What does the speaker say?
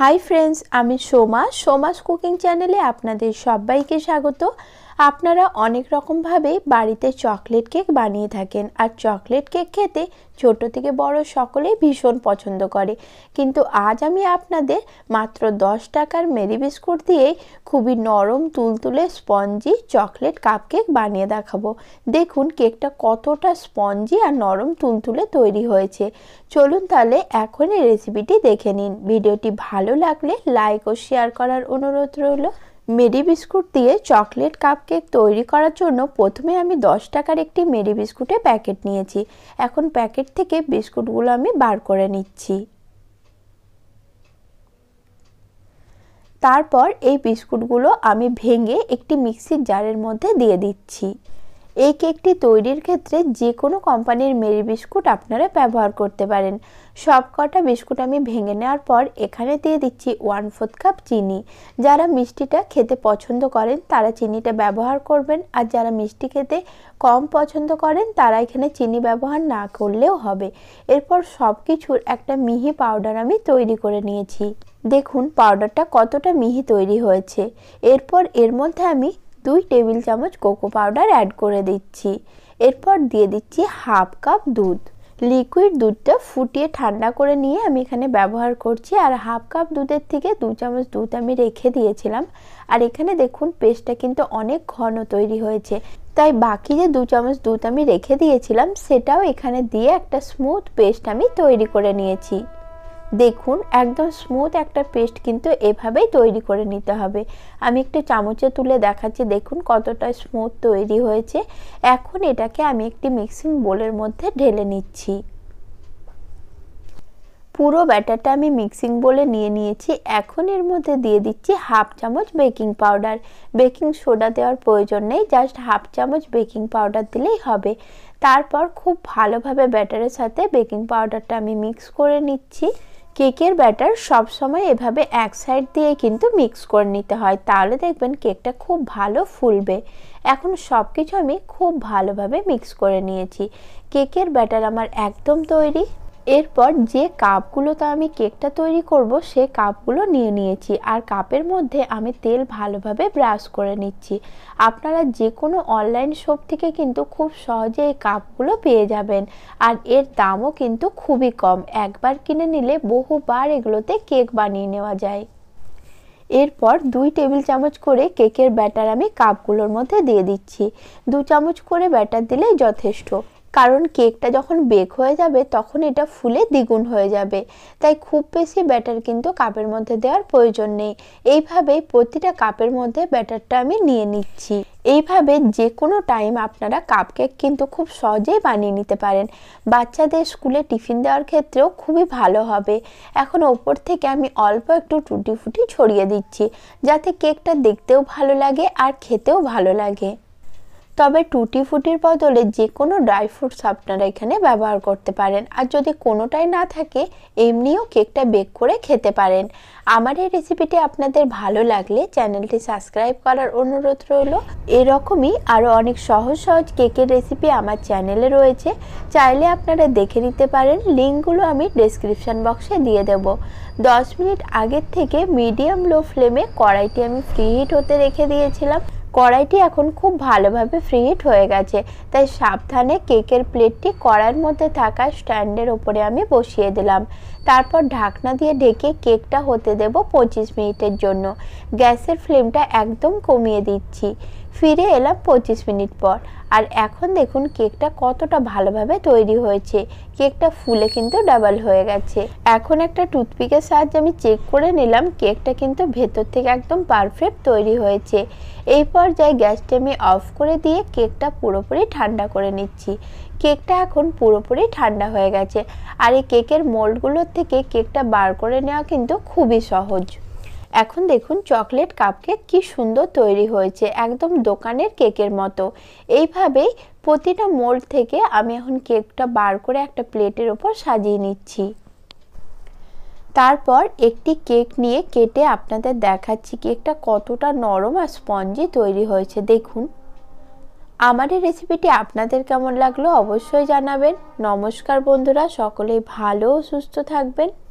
hi friends আমি Soma Soma's cooking চ্যানেলে আপনাদের সবাইকে স্বাগত আপনারা অনেক রকমভাবে বাড়িতে চকলেট কেক বানিয়ে থাকেন আর চকলেট কেক খেতে ছোট থেকে বড় সকলেই ভীষণ পছন্দ করে কিন্তু আজ আমি আপনাদের মাত্র দশ টাকার মেরি বিস্কুট দিয়েই খুবই নরম তুলতুলে স্পঞ্জি চকলেট কাপকেক বানিয়ে দেখাবো দেখুন কেকটা কতটা স্পঞ্জি আর নরম তুলতুলে তৈরি হয়েছে চলুন তাহলে এখনই রেসিপিটি দেখে নিন ভিডিওটি ভালো লাগলে লাইক ও শেয়ার করার অনুরোধ রইল মেরি বিস্কুট দিয়ে চকলেট কাপকেক তৈরি করার জন্য প্রথমে আমি দশ টাকার একটি মেরি বিস্কুটের প্যাকেট নিয়েছি এখন প্যাকেট থেকে বিস্কুটগুলো আমি বার করে নিচ্ছি তারপর এই বিস্কুটগুলো আমি ভেঙে একটি মিক্সির জারের মধ্যে দিয়ে দিচ্ছি এই কেকটি তৈরির ক্ষেত্রে যে কোনো কোম্পানির মেরি বিস্কুট আপনারা ব্যবহার করতে পারেন সবকটা বিস্কুট আমি ভেঙে নেওয়ার পর এখানে দিয়ে দিচ্ছি ওয়ান ফোর্থ কাপ চিনি যারা মিষ্টিটা খেতে পছন্দ করেন তারা চিনিটা ব্যবহার করবেন আর যারা মিষ্টি খেতে কম পছন্দ করেন তারা এখানে চিনি ব্যবহার না করলেও হবে এরপর সব কিছুর একটা মিহি পাউডার আমি তৈরি করে নিয়েছি দেখুন পাউডারটা কতটা মিহি তৈরি হয়েছে এরপর এর মধ্যে আমি দুই টেবিল চামচ কোকো পাউডার অ্যাড করে দিচ্ছি এরপর দিয়ে দিচ্ছি হাফ কাপ দুধ লিকুইড দুধটা ফুটিয়ে ঠান্ডা করে নিয়ে আমি এখানে ব্যবহার করছি আর হাফ কাপ দুধের থেকে দু চামচ দুধ আমি রেখে দিয়েছিলাম আর এখানে দেখুন পেস্টটা কিন্তু অনেক ঘন তৈরি হয়েছে তাই বাকি যে দু চামচ দুধ আমি রেখে দিয়েছিলাম সেটাও এখানে দিয়ে একটা স্মুথ পেস্ট আমি তৈরি করে নিয়েছি দেখুন একদম স্মুথ একটা পেস্ট কিন্তু এভাবেই তৈরি করে নিতে হবে আমি একটু চামচে তুলে দেখাচ্ছি দেখুন কতটা স্মুথ তৈরি হয়েছে এখন এটাকে আমি একটি মিক্সিং বোলের মধ্যে ঢেলে নিচ্ছি পুরো ব্যাটারটা আমি মিক্সিং বলে নিয়ে নিয়েছি এখন এর মধ্যে দিয়ে দিচ্ছি হাফ চামচ বেকিং পাউডার বেকিং সোডা দেওয়ার প্রয়োজন নেই জাস্ট হাফ চামচ বেকিং পাউডার দিলেই হবে তারপর খুব ভালোভাবে ব্যাটারের সাথে বেকিং পাউডারটা আমি মিক্স করে নিচ্ছি কেকের ব্যাটার সবসময় এভাবে এক সাইড দিয়ে কিন্তু মিক্স করে নিতে হয় তাহলে দেখবেন কেকটা খুব ভালো ফুলবে এখন সব কিছু আমি খুব ভালোভাবে মিক্স করে নিয়েছি কেকের ব্যাটার আমার একদম তৈরি এরপর যে কাপগুলোতে আমি কেকটা তৈরি করব সে কাপগুলো নিয়ে নিয়েছি আর কাপের মধ্যে আমি তেল ভালোভাবে ব্রাশ করে নিচ্ছি আপনারা যে কোনো অনলাইন শপ থেকে কিন্তু খুব সহজে এই কাপগুলো পেয়ে যাবেন আর এর দামও কিন্তু খুবই কম একবার কিনে নিলে বহুবার এগুলোতে কেক বানিয়ে নেওয়া যায় এরপর দুই টেবিল চামচ করে কেকের ব্যাটার আমি কাপগুলোর মধ্যে দিয়ে দিচ্ছি দু চামচ করে ব্যাটার দিলেই যথেষ্ট কারণ কেকটা যখন বেক হয়ে যাবে তখন এটা ফুলে দ্বিগুণ হয়ে যাবে তাই খুব বেশি ব্যাটার কিন্তু কাপের মধ্যে দেওয়ার প্রয়োজন নেই এইভাবে প্রতিটা কাপের মধ্যে ব্যাটারটা আমি নিয়ে নিচ্ছি এইভাবে যে কোনো টাইম আপনারা কাপকেক কিন্তু খুব সহজেই বানিয়ে নিতে পারেন বাচ্চাদের স্কুলে টিফিন দেওয়ার ক্ষেত্রেও খুবই ভালো হবে এখন ওপর থেকে আমি অল্প একটু টুটি ফুটি ছড়িয়ে দিচ্ছি যাতে কেকটা দেখতেও ভালো লাগে আর খেতেও ভালো লাগে তবে টুটি ফুটির বদলে যে কোনো ড্রাই ফ্রুটস আপনারা এখানে ব্যবহার করতে পারেন আর যদি কোনোটাই না থাকে এমনিও কেকটা বেক করে খেতে পারেন আমার এই রেসিপিটি আপনাদের ভালো লাগলে চ্যানেলটি সাবস্ক্রাইব করার অনুরোধ রইল এরকমই আরও অনেক সহজ সহজ কেকের রেসিপি আমার চ্যানেলে রয়েছে চাইলে আপনারা দেখে নিতে পারেন লিঙ্কগুলো আমি ডিসক্রিপশান বক্সে দিয়ে দেব দশ মিনিট আগের থেকে মিডিয়াম লো ফ্লেমে কড়াইটি আমি ফ্রি হিট হতে রেখে দিয়েছিলাম কড়াইটি এখন খুব ভালোভাবে ফ্রিট হয়ে গেছে তাই সাবধানে কেকের প্লেটটি কড়াইয়ের মধ্যে থাকা স্ট্যান্ডের ওপরে আমি বসিয়ে দিলাম তারপর ঢাকনা দিয়ে ঢেকে কেকটা হতে দেব পঁচিশ মিনিটের জন্য গ্যাসের ফ্লেমটা একদম কমিয়ে দিচ্ছি ফিরে এলাম পঁচিশ মিনিট পর আর এখন দেখুন কেকটা কতটা ভালোভাবে তৈরি হয়েছে কেকটা ফুলে কিন্তু ডাবল হয়ে গেছে এখন একটা টুথপিকের সাহায্যে আমি চেক করে নিলাম কেকটা কিন্তু ভেতর থেকে একদম পারফেক্ট তৈরি হয়েছে এই পর্যায়ে গ্যাসটা আমি অফ করে দিয়ে কেকটা পুরোপুরি ঠান্ডা করে নিচ্ছি কেকটা এখন পুরোপুরি ঠান্ডা হয়ে গেছে আর এই কেকের মোল্ডগুলোর থেকে কেকটা বার করে নেওয়া কিন্তু খুবই সহজ এখন দেখুন চকলেট কাপকেক কি সুন্দর তৈরি হয়েছে একদম দোকানের কেকের মতো এইভাবেই প্রতিটা মোল্ড থেকে আমি এখন কেকটা বার করে একটা প্লেটের ওপর সাজিয়ে নিচ্ছি তারপর একটি কেক নিয়ে কেটে আপনাদের দেখাচ্ছি কেকটা কতটা নরম আর স্পঞ্জি তৈরি হয়েছে দেখুন আমার এই রেসিপিটি আপনাদের কেমন লাগলো অবশ্যই জানাবেন নমস্কার বন্ধুরা সকলেই ভালো সুস্থ থাকবেন